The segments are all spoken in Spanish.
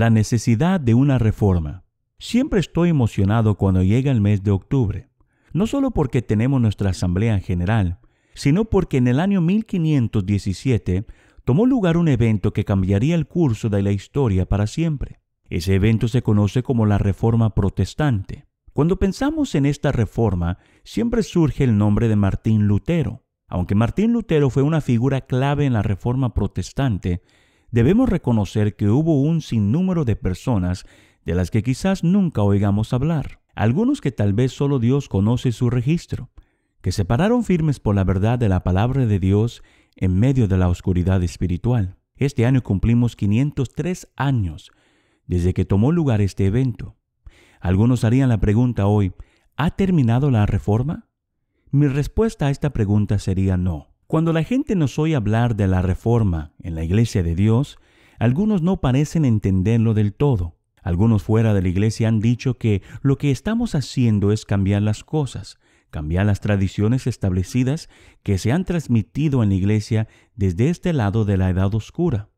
la necesidad de una reforma. Siempre estoy emocionado cuando llega el mes de octubre, no solo porque tenemos nuestra Asamblea General, sino porque en el año 1517 tomó lugar un evento que cambiaría el curso de la historia para siempre. Ese evento se conoce como la Reforma Protestante. Cuando pensamos en esta reforma, siempre surge el nombre de Martín Lutero. Aunque Martín Lutero fue una figura clave en la Reforma Protestante, debemos reconocer que hubo un sinnúmero de personas de las que quizás nunca oigamos hablar, algunos que tal vez solo Dios conoce su registro, que se pararon firmes por la verdad de la palabra de Dios en medio de la oscuridad espiritual. Este año cumplimos 503 años desde que tomó lugar este evento. Algunos harían la pregunta hoy, ¿ha terminado la reforma? Mi respuesta a esta pregunta sería no. Cuando la gente nos oye hablar de la reforma en la iglesia de Dios, algunos no parecen entenderlo del todo. Algunos fuera de la iglesia han dicho que lo que estamos haciendo es cambiar las cosas, cambiar las tradiciones establecidas que se han transmitido en la iglesia desde este lado de la edad oscura.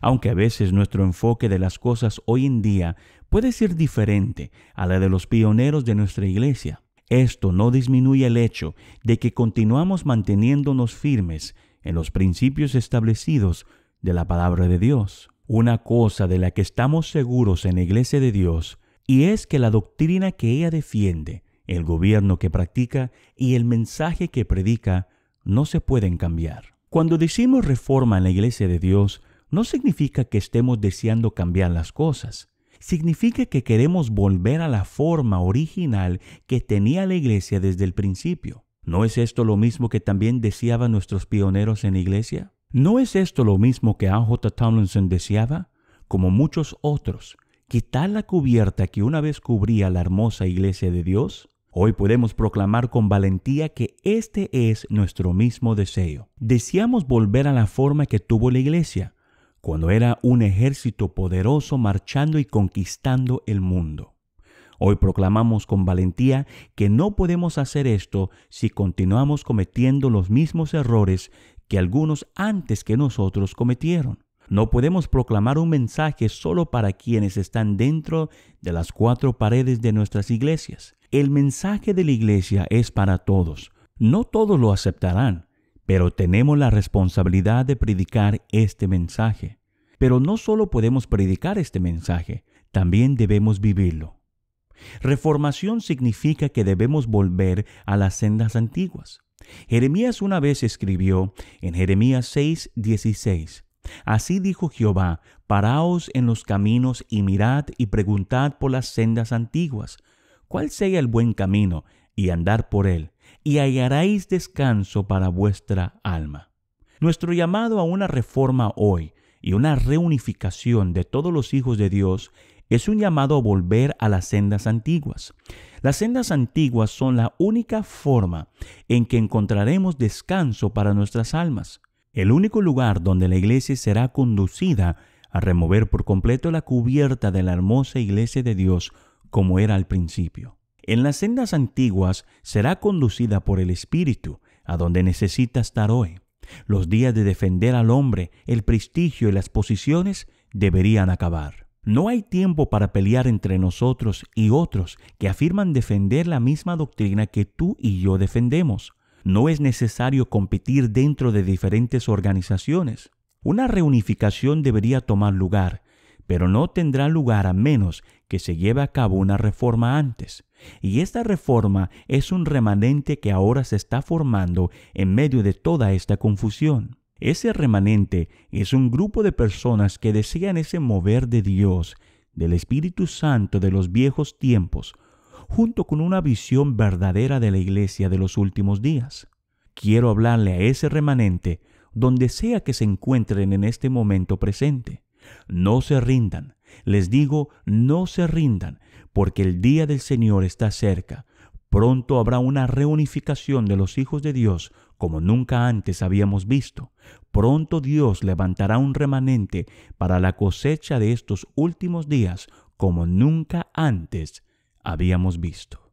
Aunque a veces nuestro enfoque de las cosas hoy en día puede ser diferente a la de los pioneros de nuestra iglesia, esto no disminuye el hecho de que continuamos manteniéndonos firmes en los principios establecidos de la palabra de Dios. Una cosa de la que estamos seguros en la iglesia de Dios, y es que la doctrina que ella defiende, el gobierno que practica y el mensaje que predica no se pueden cambiar. Cuando decimos reforma en la iglesia de Dios, no significa que estemos deseando cambiar las cosas significa que queremos volver a la forma original que tenía la iglesia desde el principio. ¿No es esto lo mismo que también deseaban nuestros pioneros en la iglesia? ¿No es esto lo mismo que A.J. Tomlinson deseaba? Como muchos otros, quitar la cubierta que una vez cubría la hermosa iglesia de Dios? Hoy podemos proclamar con valentía que este es nuestro mismo deseo. Deseamos volver a la forma que tuvo la iglesia, cuando era un ejército poderoso marchando y conquistando el mundo. Hoy proclamamos con valentía que no podemos hacer esto si continuamos cometiendo los mismos errores que algunos antes que nosotros cometieron. No podemos proclamar un mensaje solo para quienes están dentro de las cuatro paredes de nuestras iglesias. El mensaje de la iglesia es para todos. No todos lo aceptarán, pero tenemos la responsabilidad de predicar este mensaje. Pero no solo podemos predicar este mensaje, también debemos vivirlo. Reformación significa que debemos volver a las sendas antiguas. Jeremías una vez escribió en Jeremías 6,16. Así dijo Jehová, paraos en los caminos y mirad y preguntad por las sendas antiguas, cuál sea el buen camino, y andar por él, y hallaréis descanso para vuestra alma. Nuestro llamado a una reforma hoy y una reunificación de todos los hijos de Dios es un llamado a volver a las sendas antiguas. Las sendas antiguas son la única forma en que encontraremos descanso para nuestras almas, el único lugar donde la iglesia será conducida a remover por completo la cubierta de la hermosa iglesia de Dios como era al principio. En las sendas antiguas será conducida por el Espíritu, a donde necesita estar hoy. Los días de defender al hombre, el prestigio y las posiciones deberían acabar. No hay tiempo para pelear entre nosotros y otros que afirman defender la misma doctrina que tú y yo defendemos. No es necesario competir dentro de diferentes organizaciones. Una reunificación debería tomar lugar pero no tendrá lugar a menos que se lleve a cabo una reforma antes. Y esta reforma es un remanente que ahora se está formando en medio de toda esta confusión. Ese remanente es un grupo de personas que desean ese mover de Dios, del Espíritu Santo de los viejos tiempos, junto con una visión verdadera de la iglesia de los últimos días. Quiero hablarle a ese remanente donde sea que se encuentren en este momento presente. No se rindan. Les digo, no se rindan, porque el día del Señor está cerca. Pronto habrá una reunificación de los hijos de Dios como nunca antes habíamos visto. Pronto Dios levantará un remanente para la cosecha de estos últimos días como nunca antes habíamos visto.